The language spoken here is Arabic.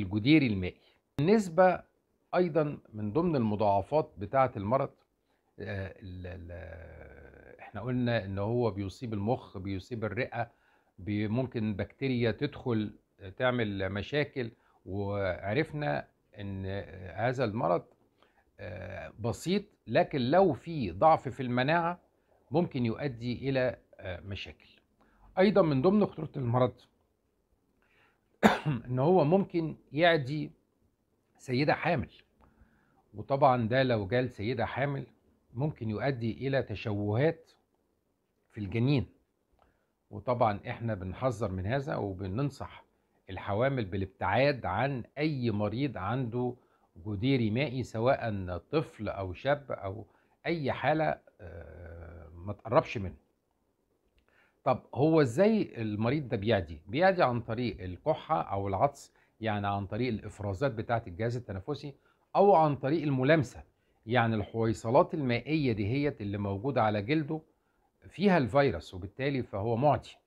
الجدير المائي النسبة أيضا من ضمن المضاعفات بتاعة المرض آه، احنا قلنا ان هو بيصيب المخ بيصيب الرئة ممكن بكتيريا تدخل آه، تعمل مشاكل وعرفنا ان آه، هذا المرض بسيط لكن لو في ضعف في المناعة ممكن يؤدي الى مشاكل ايضا من ضمن خطورة المرض ان هو ممكن يعدي سيده حامل وطبعا ده لو جال سيده حامل ممكن يؤدي الى تشوهات في الجنين وطبعا احنا بنحذر من هذا وبننصح الحوامل بالابتعاد عن اي مريض عنده جديري مائي سواء طفل او شاب او اي حاله آه، ما تقربش منه طب هو ازاي المريض ده بيعدي؟ بيعدي عن طريق الكحة أو العطس يعني عن طريق الإفرازات بتاعة الجهاز التنفسي أو عن طريق الملامسة يعني الحويصلات المائية دهيت اللي موجودة على جلده فيها الفيروس وبالتالي فهو معدي